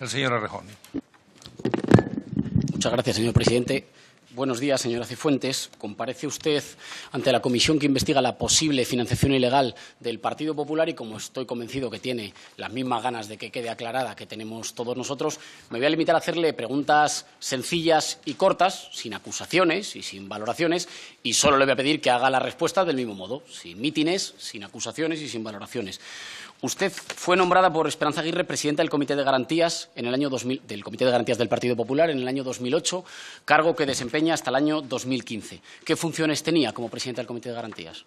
el señor Muchas gracias, señor presidente. Buenos días, señora Cifuentes. Comparece usted ante la comisión que investiga la posible financiación ilegal del Partido Popular y, como estoy convencido que tiene las mismas ganas de que quede aclarada que tenemos todos nosotros, me voy a limitar a hacerle preguntas sencillas y cortas, sin acusaciones y sin valoraciones, y solo le voy a pedir que haga la respuesta del mismo modo, sin mítines, sin acusaciones y sin valoraciones. Usted fue nombrada por Esperanza Aguirre presidenta del Comité de Garantías en el año del Comité de Garantías del Partido Popular en el año 2008, cargo que desempeña hasta el año 2015. ¿Qué funciones tenía como presidenta del Comité de Garantías?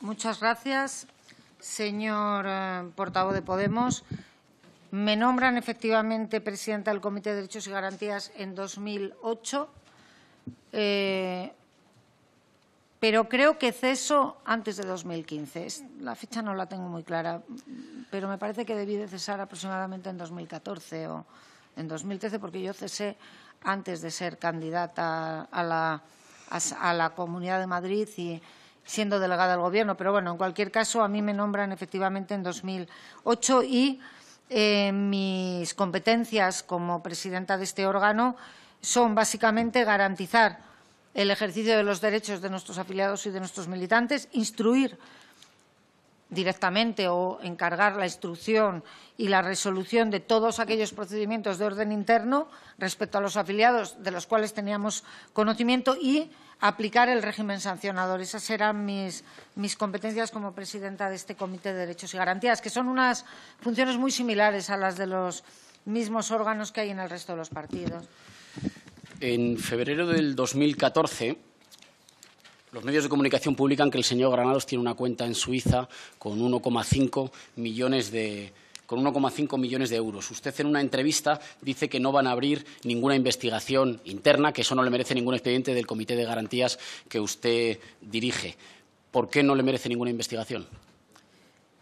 Muchas gracias, señor eh, portavoz de Podemos. Me nombran efectivamente presidenta del Comité de Derechos y Garantías en 2008 pero creo que ceso antes de 2015. la fecha no la tengo muy clara, pero me parece que debí de cesar aproximadamente en 2014 o en 2013, porque yo cesé antes de ser candidata a la, Comunidad de Madrid y siendo delegada al Gobierno. Pero bueno, en cualquier caso, a mí me nombran efectivamente en 2008 y eh, mis competencias como presidenta de este órgano son básicamente garantizar el ejercicio de los derechos de nuestros afiliados y de nuestros militantes, instruir directamente o encargar la instrucción y la resolución de todos aquellos procedimientos de orden interno respecto a los afiliados de los cuales teníamos conocimiento y aplicar el régimen sancionador. Esas eran mis, mis competencias como presidenta de este Comité de Derechos y Garantías, que son unas funciones muy similares a las de los mismos órganos que hay en el resto de los partidos. En febrero del 2014, los medios de comunicación publican que el señor Granados tiene una cuenta en Suiza con 1,5 millones de con 1,5 millones de euros. Usted en una entrevista dice que no van a abrir ninguna investigación interna, que eso no le merece ningún expediente del Comité de Garantías que usted dirige. ¿Por qué no le merece ninguna investigación?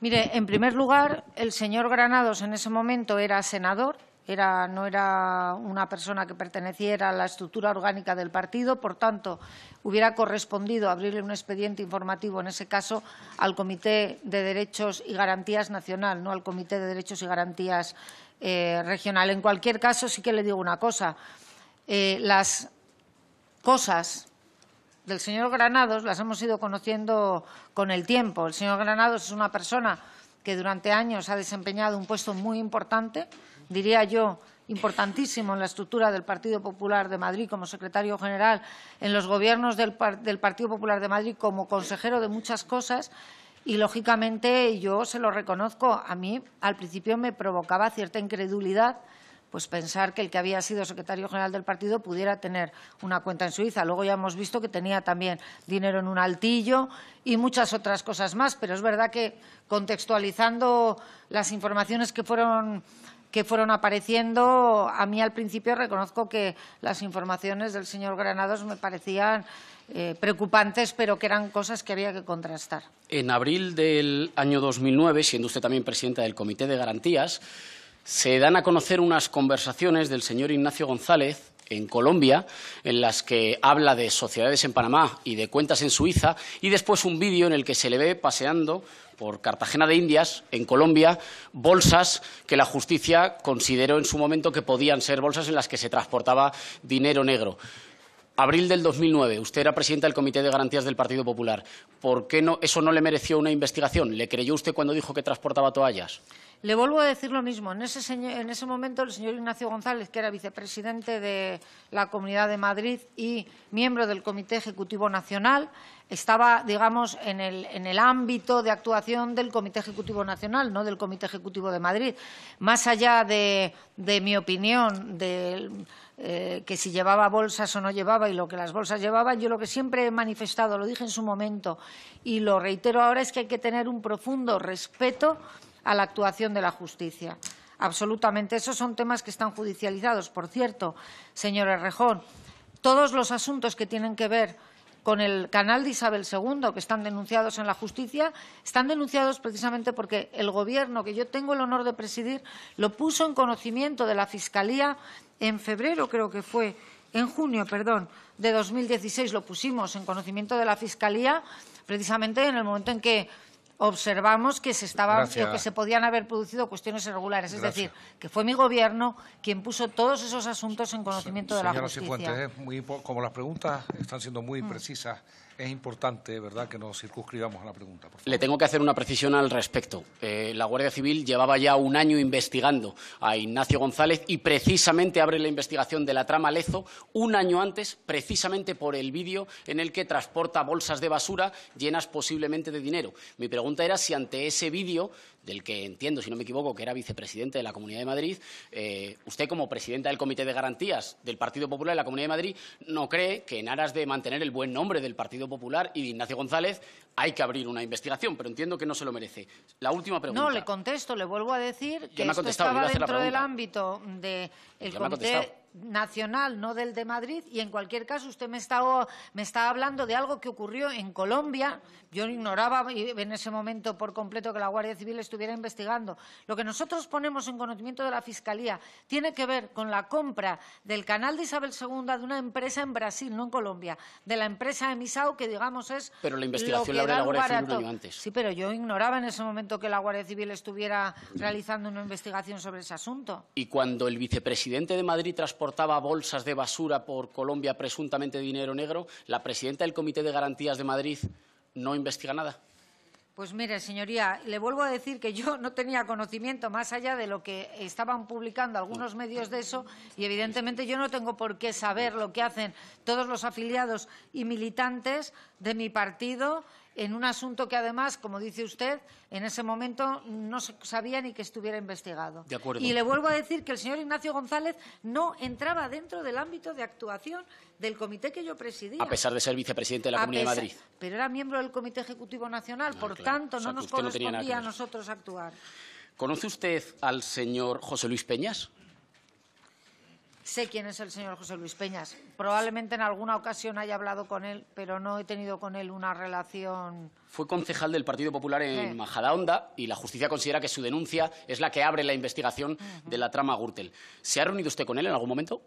Mire, en primer lugar, el señor Granados en ese momento era senador no era una persona que perteneciera a la estructura orgánica del partido, por tanto, hubiera correspondido abrirle un expediente informativo, en ese caso, al Comité de Derechos y Garantías Nacional, no al Comité de Derechos y Garantías eh, Regional. En cualquier caso, sí que le digo una cosa. Eh, las cosas del señor Granados las hemos ido conociendo con el tiempo. El señor Granados es una persona que durante años ha desempeñado un puesto muy importante diría yo, importantísimo en la estructura del Partido Popular de Madrid como secretario general, en los gobiernos del, Partido Popular de Madrid como consejero de muchas cosas, y, lógicamente, yo se lo reconozco, a mí al principio me provocaba cierta incredulidad pues pensar que el que había sido secretario general del partido pudiera tener una cuenta en Suiza. Luego ya hemos visto que tenía también dinero en un altillo y muchas otras cosas más, pero es verdad que contextualizando las informaciones que fueron que fueron apareciendo. A mí al principio reconozco que las informaciones del señor Granados me parecían eh, preocupantes, pero que eran cosas que había que contrastar. En abril del año 2009, siendo usted también presidenta del Comité de Garantías, se dan a conocer unas conversaciones del señor Ignacio González en Colombia, en las que habla de sociedades en Panamá y de cuentas en Suiza, y después un vídeo en el que se le ve paseando por Cartagena de Indias, en Colombia, bolsas que la justicia consideró en su momento que podían ser bolsas en las que se transportaba dinero negro. Abril del 2009, usted era presidenta del Comité de Garantías del Partido Popular. ¿Por qué no, eso no le mereció una investigación? ¿Le creyó usted cuando dijo que transportaba toallas? Le vuelvo a decir lo mismo. En ese, momento, el señor Ignacio González, que era vicepresidente de la Comunidad de Madrid y miembro del Comité Ejecutivo Nacional, estaba, digamos, en el, ámbito de actuación del Comité Ejecutivo Nacional, no del Comité Ejecutivo de Madrid. Más allá de, mi opinión, de eh, que si llevaba bolsas o no llevaba y lo que las bolsas llevaban, yo lo que siempre he manifestado, lo dije en su momento y lo reitero ahora, es que hay que tener un profundo respeto a la actuación de la justicia. Absolutamente. Esos son temas que están judicializados. Por cierto, señor Errejón, todos los asuntos que tienen que ver con el canal de Isabel II, que están denunciados en la justicia, están denunciados precisamente porque el Gobierno, que yo tengo el honor de presidir, lo puso en conocimiento de la Fiscalía en febrero, creo que fue, en junio, perdón, de 2016, lo pusimos en conocimiento de la Fiscalía, precisamente en el momento en que observamos que se que se podían haber producido cuestiones irregulares. Es decir, que fue mi gobierno quien puso todos esos asuntos en conocimiento de la justicia. ¿eh? como las preguntas están siendo muy mm. precisas, es importante, ¿verdad?, que nos circunscribamos a la pregunta. Le tengo que hacer una precisión al respecto. Eh, la Guardia Civil llevaba ya un año investigando a Ignacio González y precisamente abre la investigación de la trama Lezo un año antes, precisamente por el vídeo en el que transporta bolsas de basura llenas posiblemente de dinero. Mi pregunta era si ante ese vídeo del que entiendo, si no me equivoco, que era vicepresidente de la Comunidad de Madrid, eh, usted como presidenta del Comité de Garantías del Partido Popular de la Comunidad de Madrid no cree que en aras de mantener el buen nombre del Partido Popular y de Ignacio González hay que abrir una investigación, pero entiendo que no se lo merece. La última pregunta. No, le contesto, le vuelvo a decir que esto estaba dentro del ámbito del Comité nacional, no del de Madrid, y en cualquier caso usted me está, me está hablando de algo que ocurrió en Colombia. Yo ignoraba en ese momento por completo que la Guardia Civil estuviera investigando. Lo que nosotros ponemos en conocimiento de la Fiscalía tiene que ver con la compra del canal de Isabel II de una empresa en Brasil, no en Colombia, de la empresa Emisao, que digamos es... Pero la investigación la la Guardia Civil un año antes. Sí, pero yo ignoraba en ese momento que la Guardia Civil estuviera realizando una investigación sobre ese asunto. Y cuando el vicepresidente de Madrid transportaba bolsas de basura por Colombia, presuntamente dinero negro, la presidenta del Comité de Garantías de Madrid no investiga nada. Pues mire, señoría, le vuelvo a decir que yo no tenía conocimiento más allá de lo que estaban publicando algunos medios de eso y evidentemente yo no tengo por qué saber lo que hacen todos los afiliados y militantes de mi partido en un asunto que además, como dice usted, en ese momento no se sabía ni que estuviera investigado. De acuerdo. Y le vuelvo a decir que el señor Ignacio González no entraba dentro del ámbito de actuación del comité que yo presidía. A pesar de ser vicepresidente de la Comunidad de Madrid. Pero era miembro del Comité Ejecutivo Nacional, ah, por tanto, no nos correspondía a nosotros actuar. ¿Conoce usted al señor José Luis Peñas? Sé quién es el señor José Luis Peñas. Probablemente en alguna ocasión haya hablado con él, pero no he tenido con él una relación. Fue concejal del Partido Popular en eh. Majadahonda y la justicia considera que su denuncia es la que abre la investigación de la trama Gürtel. ¿Se ha reunido usted con él en algún momento?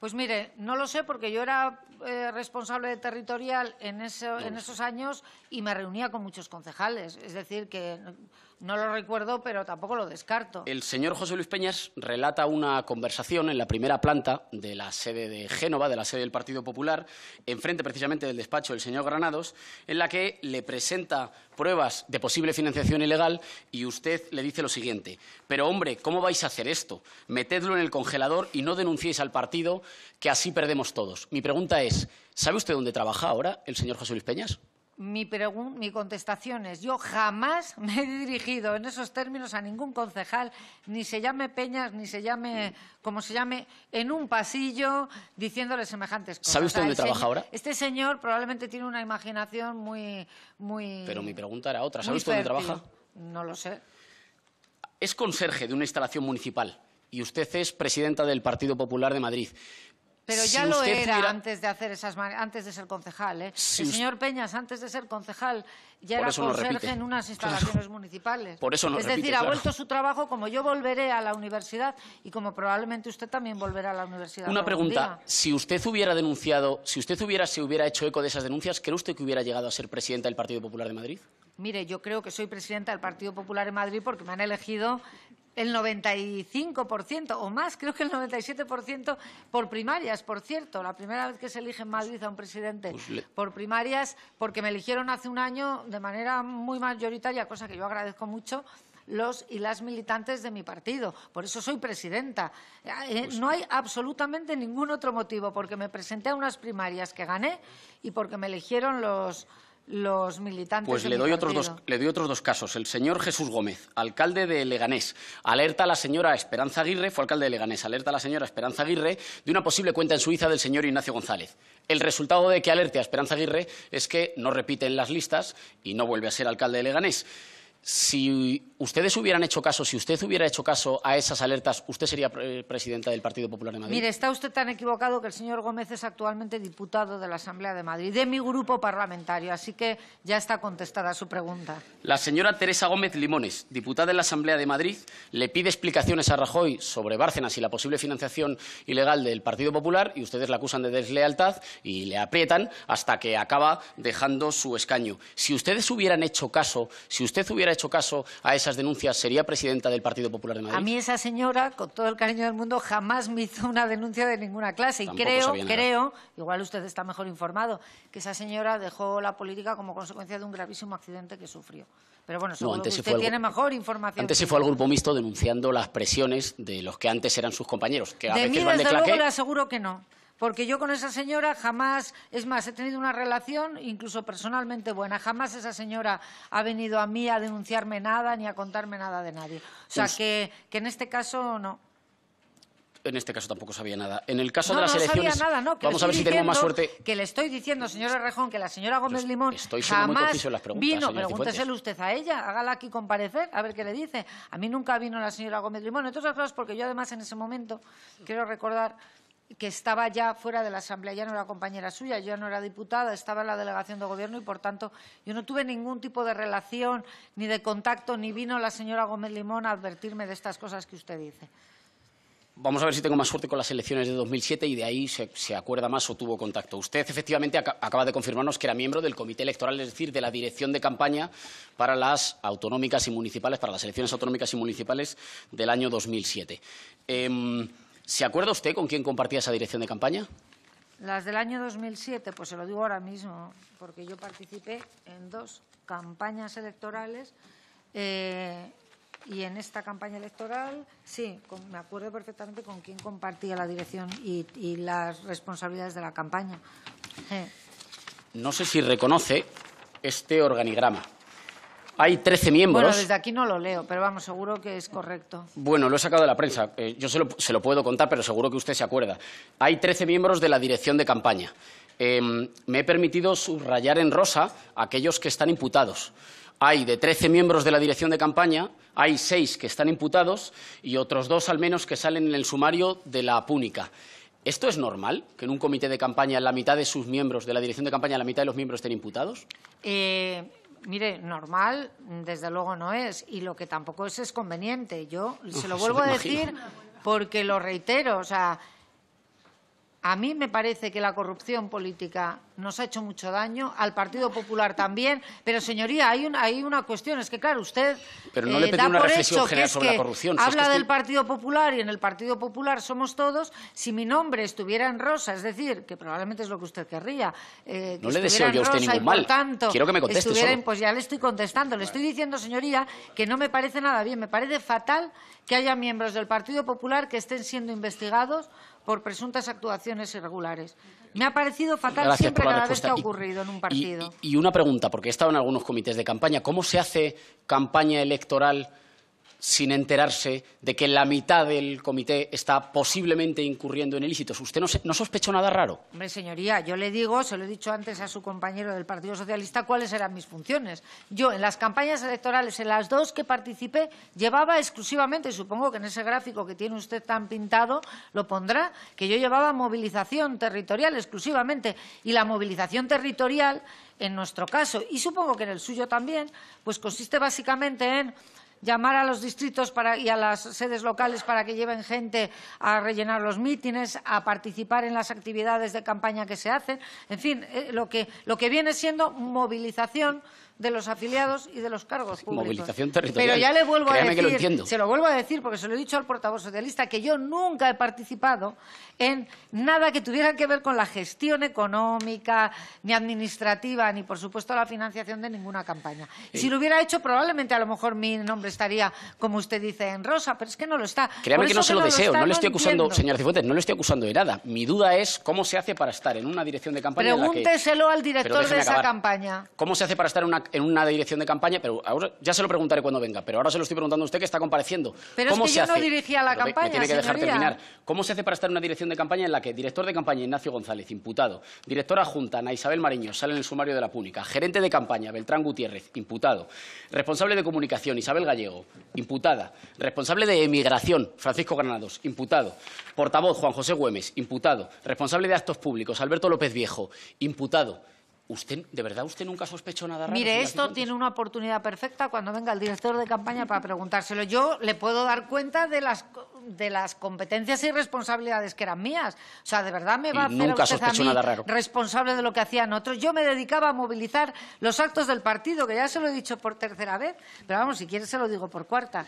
Pues mire, no lo sé porque yo era eh, responsable de territorial en, en esos años y me reunía con muchos concejales. Es decir, que no lo recuerdo, pero tampoco lo descarto. El señor José Luis Peñas relata una conversación en la primera planta de la sede de Génova, de la sede del Partido Popular, enfrente precisamente del despacho del señor Granados, en la que le presenta pruebas de posible financiación ilegal y usted le dice lo siguiente, pero hombre, ¿cómo vais a hacer esto? Metedlo en el congelador y no denunciéis al partido, que así perdemos todos. Mi pregunta es, ¿sabe usted dónde trabaja ahora el señor José Luis Peñas? mi, contestación es, yo jamás me he dirigido en esos términos a ningún concejal, ni se llame Peñas, ni se llame, como se llame, en un pasillo diciéndole semejantes cosas. ¿Sabe usted dónde trabaja ahora? Este señor probablemente tiene una imaginación muy... Pero mi pregunta era otra. ¿Sabe usted dónde trabaja? No lo sé. Es conserje de una instalación municipal y usted es presidenta del Partido Popular de Madrid. Pero ya lo era antes de hacer esas antes de ser concejal, ¿eh? el señor Peñas antes de ser concejal ya era conserje en unas instalaciones municipales. Por eso no Es decir, ha vuelto su trabajo como yo volveré a la universidad y como probablemente usted también volverá a la universidad. Una pregunta, si usted hubiera denunciado, si usted hubiera se hubiera hecho eco de esas denuncias, ¿cree usted que hubiera llegado a ser presidenta del Partido Popular de Madrid? Mire, yo creo que soy presidenta del Partido Popular de Madrid porque me han elegido el 95% o más, creo que el 97% por primarias, por cierto. La primera vez que se elige en Madrid a un presidente pues por primarias, porque me eligieron hace un año de manera muy mayoritaria, cosa que yo agradezco mucho, los y las militantes de mi partido. Por eso soy presidenta. Eh, eh, pues no hay absolutamente ningún otro motivo, porque me presenté a unas primarias que gané y porque me eligieron los, los militantes. Pues le doy, otros dos, le doy otros dos casos. El señor Jesús Gómez, alcalde de Leganés, alerta a la señora Esperanza Aguirre, fue alcalde de Leganés, alerta a la señora Esperanza Aguirre de una posible cuenta en Suiza del señor Ignacio González. El resultado de que alerte a Esperanza Aguirre es que no repite en las listas y no vuelve a ser alcalde de Leganés. Si ustedes hubieran hecho caso, si usted hubiera hecho caso a esas alertas, ¿usted sería eh, presidenta del Partido Popular de Madrid? Mire, está usted tan equivocado que el señor Gómez es actualmente diputado de la Asamblea de Madrid, de mi grupo parlamentario, así que ya está contestada su pregunta. La señora Teresa Gómez Limones, diputada de la Asamblea de Madrid, le pide explicaciones a Rajoy sobre Bárcenas y la posible financiación ilegal del Partido Popular y ustedes la acusan de deslealtad y le aprietan hasta que acaba dejando su escaño. Si ustedes hubieran hecho caso, si usted hubiera hecho caso a esas denuncias, sería presidenta del Partido Popular de Madrid. A mí esa señora, con todo el cariño del mundo, jamás me hizo una denuncia de ninguna clase. y creo, creo, igual usted está mejor informado, que esa señora dejó la política como consecuencia de un gravísimo accidente que sufrió. Pero bueno, seguro que usted tiene mejor información. Antes se fue al grupo mixto denunciando las presiones de los que antes eran sus compañeros. mí, luego, le aseguro que no porque yo con esa señora jamás, es más, he tenido una relación incluso personalmente buena, jamás esa señora ha venido a mí a denunciarme nada ni a contarme nada de nadie. O sea, pues que, en este caso no en este caso tampoco sabía nada. En el caso de las no elecciones, sabía nada, no, vamos a ver si tenemos más suerte. Que le estoy diciendo, señora Rejón, que la señora Gómez Limón estoy jamás muy en las preguntas, vino. Pregúnteselo usted a ella, hágala aquí comparecer, a ver qué le dice. A mí nunca vino la señora Gómez Limón, Entonces, porque yo además en ese momento quiero recordar que estaba ya fuera de la Asamblea, ya no era compañera suya, yo ya no era diputada, estaba en la delegación de Gobierno y, por tanto, yo no tuve ningún tipo de relación ni de contacto, ni vino la señora Gómez Limón a advertirme de estas cosas que usted dice. Vamos a ver si tengo más suerte con las elecciones de 2007 y de ahí se, acuerda más o tuvo contacto. Usted efectivamente acaba de confirmarnos que era miembro del comité electoral, es decir, de la dirección de campaña para las autonómicas y municipales, para las elecciones autonómicas y municipales del año 2007. ¿Se acuerda usted con quién compartía esa dirección de campaña? Las del año 2007, pues se lo digo ahora mismo, porque yo participé en dos campañas electorales eh, y en esta campaña electoral, sí, me acuerdo perfectamente con quién compartía la dirección y, las responsabilidades de la campaña. No sé si reconoce este organigrama. Hay 13 miembros. Bueno, desde aquí no lo leo, pero vamos, seguro que es correcto. Bueno, lo he sacado de la prensa. Eh, yo se lo, puedo contar, pero seguro que usted se acuerda. Hay 13 miembros de la dirección de campaña. Em, me he permitido subrayar en rosa aquellos que están imputados. Hay de 13 miembros de la dirección de campaña, hay seis que están imputados y otros dos al menos que salen en el sumario de la púnica. ¿Esto es normal? ¿Que en un comité de campaña la mitad de sus miembros, de la dirección de campaña, la mitad de los miembros estén imputados? Eh, Mire, normal, desde luego no es, y lo que tampoco es es conveniente. Yo se lo vuelvo a decir porque lo reitero, o sea, a mí me parece que la corrupción política nos ha hecho mucho daño, al Partido Popular también, pero señoría, hay, hay una cuestión, es que claro, usted pero no le eh, una por hecho sobre la corrupción, habla del Partido Popular y en el Partido Popular somos todos, si mi nombre estuviera en rosa, es decir, que probablemente es lo que usted querría, eh, no le deseo yo a usted ningún mal, tanto, quiero que me conteste Pues ya le estoy contestando, le estoy diciendo, señoría, que no me parece nada bien, me parece fatal que haya miembros del Partido Popular que estén siendo investigados por presuntas actuaciones irregulares. Me ha parecido fatal siempre cada vez que ha ocurrido en un partido. Y, y, una pregunta, porque he estado en algunos comités de campaña. ¿Cómo se hace campaña electoral? sin enterarse de que la mitad del comité está posiblemente incurriendo en ilícitos. ¿Usted no, se, no, sospechó nada raro? Hombre, señoría, yo le digo, se lo he dicho antes a su compañero del Partido Socialista, cuáles eran mis funciones. Yo, en las campañas electorales, en las dos que participé, llevaba exclusivamente, supongo que en ese gráfico que tiene usted tan pintado, lo pondrá, que yo llevaba movilización territorial exclusivamente. Y la movilización territorial, en nuestro caso, y supongo que en el suyo también, pues consiste básicamente en llamar a los distritos y a las sedes locales para que lleven gente a rellenar los mítines, a participar en las actividades de campaña que se hacen. En fin, eh, lo, que, lo que viene siendo movilización de los afiliados y de los cargos públicos. Movilización territorial. Pero ya le vuelvo a decir, que lo entiendo. se lo vuelvo a decir porque se lo he dicho al portavoz socialista, que yo nunca he participado en nada que tuviera que ver con la gestión económica, ni administrativa, ni por supuesto la financiación de ninguna campaña. Si lo hubiera hecho, probablemente a lo mejor mi nombre estaría, como usted dice, en rosa, pero es que no lo está. Créame que no se lo deseo, no le estoy acusando, señor señora Cifuentes, no le estoy acusando de nada. Mi duda es cómo se hace para estar en una dirección de campaña. Pregúnteselo al director de esa campaña. ¿Cómo se hace para estar en una en una dirección de campaña, pero ahora ya se lo preguntaré cuando venga, pero ahora se lo estoy preguntando a usted que está compareciendo. Pero ¿Cómo es que yo dirigía la campaña, me tiene que dejar terminar. ¿Cómo se hace para estar en una dirección de campaña en la que director de campaña Ignacio González, imputado, directora junta Ana Isabel Mariño, sale en el sumario de la púnica, gerente de campaña Beltrán Gutiérrez, imputado, responsable de comunicación Isabel Gallego, imputada, responsable de emigración Francisco Granados, imputado, portavoz Juan José Güemes, imputado, responsable de actos públicos Alberto López Viejo, imputado, de verdad, usted nunca sospechó nada raro? Mire, esto tiene una oportunidad perfecta cuando venga el director de campaña para preguntárselo. Yo le puedo dar cuenta de las, de las competencias y responsabilidades que eran mías. O sea, de verdad me va a hacer responsable de lo que hacían otros. Yo me dedicaba a movilizar los actos del partido, que ya se lo he dicho por tercera vez, pero vamos, si quiere se lo digo por cuarta.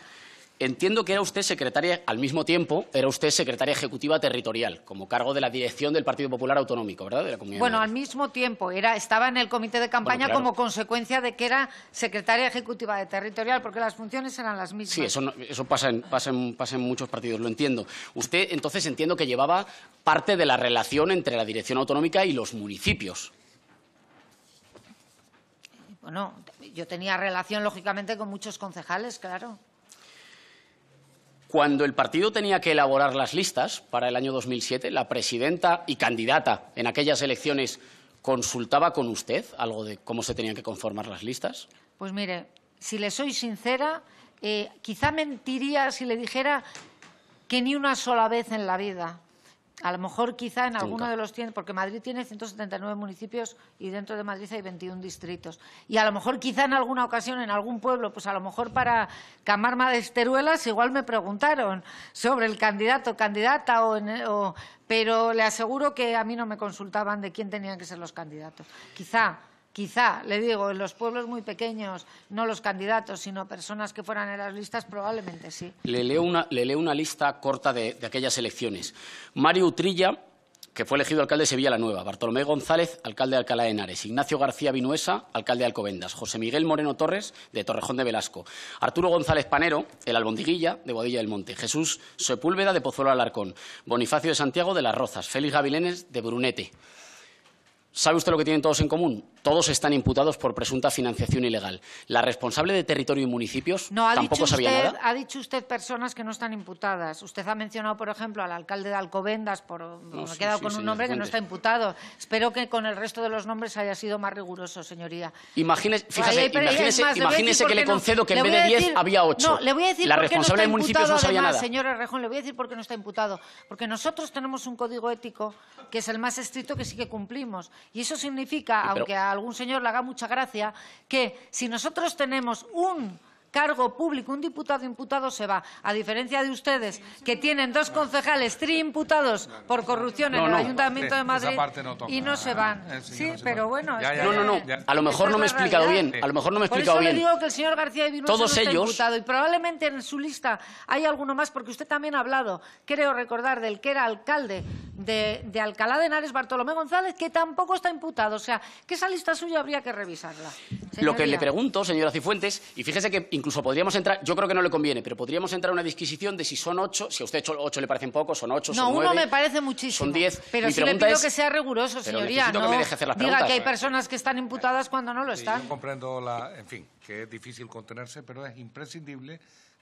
Entiendo que era usted secretaria, al mismo tiempo, era usted secretaria ejecutiva territorial, como cargo de la dirección del Partido Popular Autonómico, ¿verdad? bueno, al mismo tiempo, estaba en el comité de campaña como consecuencia de que era secretaria ejecutiva de territorial, porque las funciones eran las mismas. Sí, eso, pasa, en, muchos partidos, lo entiendo. Usted, entonces, entiendo que llevaba parte de la relación entre la dirección autonómica y los municipios. Bueno, yo tenía relación, lógicamente, con muchos concejales, claro. Cuando el partido tenía que elaborar las listas para el año 2007, la presidenta y candidata en aquellas elecciones consultaba con usted algo de cómo se tenían que conformar las listas. Pues mire, si le soy sincera, eh, quizá mentiría si le dijera que ni una sola vez en la vida. A lo mejor quizá en alguno de los porque Madrid tiene 179 municipios y dentro de Madrid hay 21 distritos. Y a lo mejor quizá en alguna ocasión, en algún pueblo, pues a lo mejor para Camarma de Esteruelas igual me preguntaron sobre el candidato, candidata, o, en, pero le aseguro que a mí no me consultaban de quién tenían que ser los candidatos. Quizá quizá, le digo, en los pueblos muy pequeños, no los candidatos, sino personas que fueran en las listas, probablemente sí. Le leo una, una lista corta de, aquellas elecciones. Mario Utrilla, que fue elegido alcalde de Sevilla la Nueva, Bartolomé González, alcalde de Alcalá de Henares, Ignacio García Vinuesa, alcalde de Alcobendas, José Miguel Moreno Torres, de Torrejón de Velasco, Arturo González Panero, el Albondiguilla, de Bodilla del Monte, Jesús Sepúlveda, de Pozuelo Alarcón, Bonifacio de Santiago, de Las Rozas, Félix Gavilenes, de Brunete. ¿Sabe usted lo que tienen todos en común? Todos están imputados por presunta financiación ilegal. La responsable de territorio y municipios tampoco sabía usted, nada. Ha dicho usted personas que no están imputadas. Usted ha mencionado, por ejemplo, al alcalde de Alcobendas, por, me he quedado con un nombre que no está imputado. Espero que con el resto de los nombres haya sido más riguroso, señoría. Imagínese, fíjese, imagínese, que le concedo que en vez de 10 había 8. No, le voy a decir la responsable de municipios no sabía nada. Señora le voy a decir por qué no está imputado. Porque nosotros tenemos un código ético que es el más estricto que sí que cumplimos y eso significa, aunque a algún señor le haga mucha gracia, que si nosotros tenemos un cargo público, un diputado imputado se va, a diferencia de ustedes que tienen dos concejales triimputados por corrupción en el Ayuntamiento de Madrid y no se ah, van. Eh, sí, pero bueno, no, no, no, a lo mejor no me he explicado bien, a lo mejor no me he explicado bien. Por le digo que el señor García de Todos ellos... y probablemente en su lista hay alguno más porque usted también ha hablado, creo recordar del que era alcalde de, Alcalá de Henares Bartolomé González que tampoco está imputado, o sea, que esa lista suya habría que revisarla. Lo que le pregunto, señora Cifuentes, y fíjese que Incluso podríamos entrar, yo creo que no le conviene, pero podríamos entrar a una disquisición de si son ocho, si a usted ocho, le parecen pocos, son ocho, son nueve. No, uno me parece muchísimo. Son diez. Pero Mi si le pido que sea riguroso, señoría, no me deje hacer las diga que hay personas que están imputadas cuando no lo están. yo comprendo en fin, que es difícil contenerse, pero es imprescindible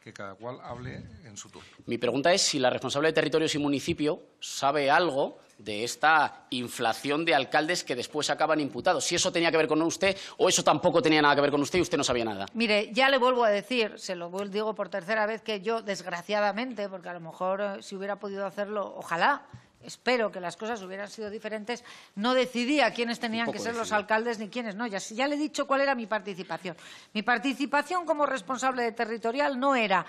que cada cual hable en su turno. Mi pregunta es si la responsable de territorios y municipio sabe algo de esta inflación de alcaldes que después acaban imputados. Si eso tenía que ver con usted o eso tampoco tenía nada que ver con usted y usted no sabía nada. Mire, ya le vuelvo a decir, se lo digo por tercera vez, que yo, desgraciadamente, porque a lo mejor eh, si hubiera podido hacerlo, ojalá, espero que las cosas hubieran sido diferentes, no decidía quiénes tenían que ser los alcaldes ni quiénes no. Ya, ya le he dicho cuál era mi participación. Mi participación como responsable de territorial no era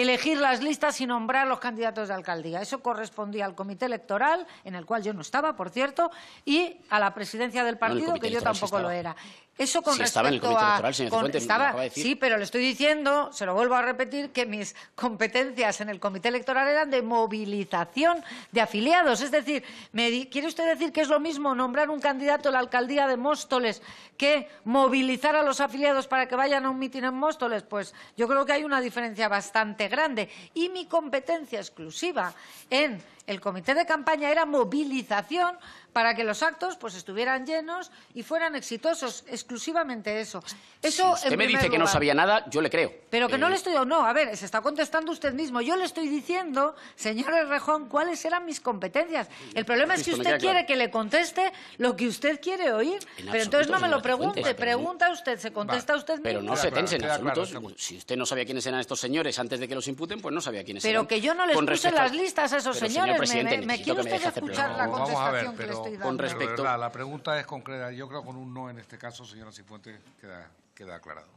elegir las listas y nombrar los candidatos de alcaldía. Eso correspondía al comité electoral, en el cual yo no estaba, por cierto, y a la presidencia del partido, que yo tampoco lo era. Eso con sí, estaba en el comité electoral, señor Sí, pero le estoy diciendo, se lo vuelvo a repetir, que mis competencias en el comité electoral eran de movilización de afiliados. Es decir, me, ¿quiere usted decir que es lo mismo nombrar un candidato a la alcaldía de Móstoles que movilizar a los afiliados para que vayan a un mitin en Móstoles? Pues yo creo que hay una diferencia bastante grande y mi competencia exclusiva en el comité de campaña era movilización para que los actos pues estuvieran llenos y fueran exitosos, exclusivamente eso. Eso usted me dice que no sabía nada, yo le creo. Pero que no le eh, estoy no, a ver, se está contestando usted mismo. Yo le estoy diciendo, señor Rejón, cuáles eran mis competencias. El problema es que usted quiere que le conteste lo que usted quiere oír, pero entonces no me lo pregunte, pregunta usted, se contesta usted mismo. Pero no se tense en absoluto. Si usted no sabía quiénes eran estos señores antes de que los imputen, pues no sabía quiénes eran. Pero que yo no les puse las listas a esos señores presidente me, me quiere usted escuchar la contestación que estoy dando. Con respecto... a la pregunta es concreta. Yo creo que con un no en este caso, señora Cifuentes, queda, queda aclarado.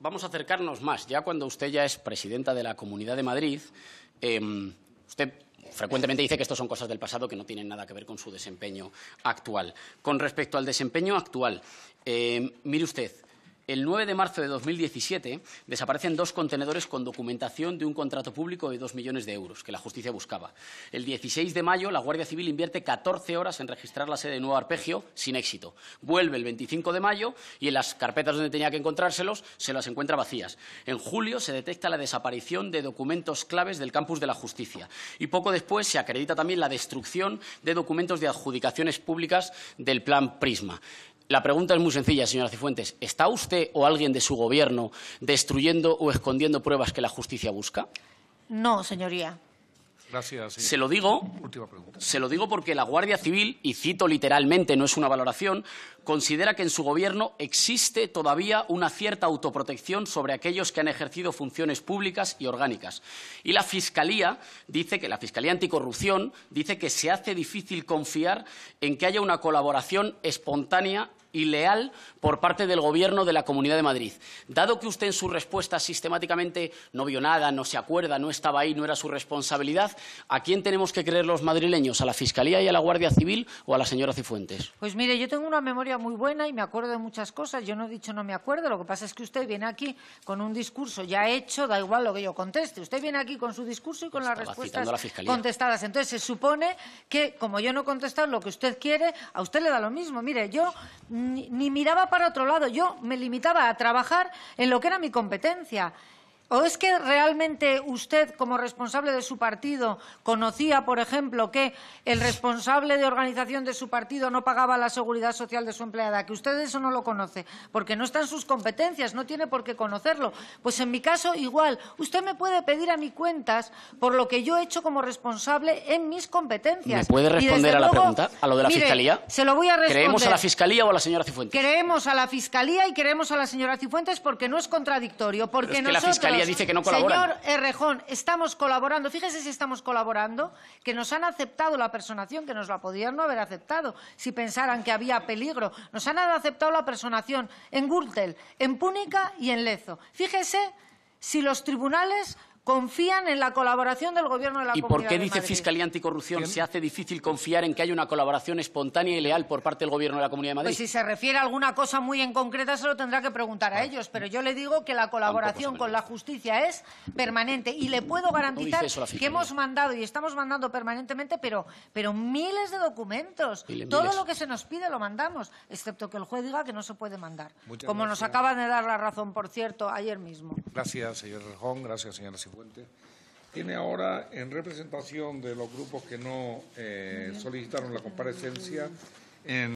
Vamos a acercarnos más. Ya cuando usted ya es presidenta de la Comunidad de Madrid, em, usted frecuentemente dice que esto son cosas del pasado que no tienen nada que ver con su desempeño actual. Con respecto al desempeño actual, em, mire usted, el 9 de marzo de 2017 desaparecen dos contenedores con documentación de un contrato público de dos millones de euros que la justicia buscaba. El 16 de mayo la Guardia Civil invierte 14 horas en registrar la sede de Nuevo Arpegio sin éxito. Vuelve el 25 de mayo y en las carpetas donde tenía que encontrárselos se las encuentra vacías. En julio se detecta la desaparición de documentos claves del campus de la justicia y poco después se acredita también la destrucción de documentos de adjudicaciones públicas del plan Prisma. La pregunta es muy sencilla, señora Cifuentes. ¿Está usted o alguien de su gobierno destruyendo o escondiendo pruebas que la justicia busca? No, señoría. Gracias. Se lo digo. Última pregunta. Se lo digo porque la Guardia Civil, y cito literalmente, no es una valoración, considera que en su gobierno existe todavía una cierta autoprotección sobre aquellos que han ejercido funciones públicas y orgánicas. Y la Fiscalía dice que la Fiscalía anticorrupción dice que se hace difícil confiar en que haya una colaboración espontánea y leal por parte del Gobierno de la Comunidad de Madrid. Dado que usted en su respuesta sistemáticamente no vio nada, no se acuerda, no estaba ahí, no era su responsabilidad, ¿a quién tenemos que creer los madrileños? ¿A la Fiscalía y a la Guardia Civil o a la señora Cifuentes? Pues mire, yo tengo una memoria muy buena y me acuerdo de muchas cosas. Yo no he dicho no me acuerdo, lo que pasa es que usted viene aquí con un discurso ya hecho, da igual lo que yo conteste. Usted viene aquí con su discurso y con las respuestas contestadas. Entonces se supone que, como yo no he lo que usted quiere, a usted le da lo mismo. Mire, yo ni miraba para otro lado. Yo me limitaba a trabajar en lo que era mi competencia. ¿O es que realmente usted, como responsable de su partido, conocía, por ejemplo, que el responsable de organización de su partido no pagaba la seguridad social de su empleada? Que usted eso no lo conoce, porque no está en sus competencias, no tiene por qué conocerlo. Pues en mi caso, igual. Usted me puede pedir a mi cuentas por lo que yo he hecho como responsable en mis competencias. ¿Me puede responder a la pregunta, a lo de la Fiscalía? Se lo voy a responder. ¿Creemos a la Fiscalía o a la señora Cifuentes? Creemos a la Fiscalía y creemos a la señora Cifuentes porque no es contradictorio, porque es Señor Errejón, estamos colaborando. Fíjese si estamos colaborando, que nos han aceptado la personación, que nos la podían no haber aceptado si pensaran que había peligro. Nos han aceptado la personación en Gürtel, en Púnica y en Lezo. Fíjese si los tribunales confían en la colaboración del Gobierno de la ¿Y por qué dice Fiscalía Anticorrupción se hace difícil confiar en que haya una colaboración espontánea y leal por parte del Gobierno de la Comunidad de pues Madrid? Pues si se refiere a alguna cosa muy en concreta se lo tendrá que preguntar a ellos, pero yo le digo que la colaboración con la justicia es permanente y le puedo garantizar que hemos mandado y estamos mandando permanentemente, pero, pero miles de documentos. Todo lo que se nos pide lo mandamos, excepto que el juez diga que no se puede mandar. como nos acaba de dar la razón, por cierto, ayer mismo. Gracias, señor Rejón. Gracias, señora tiene ahora, en representación de los grupos que no eh, solicitaron la comparecencia, en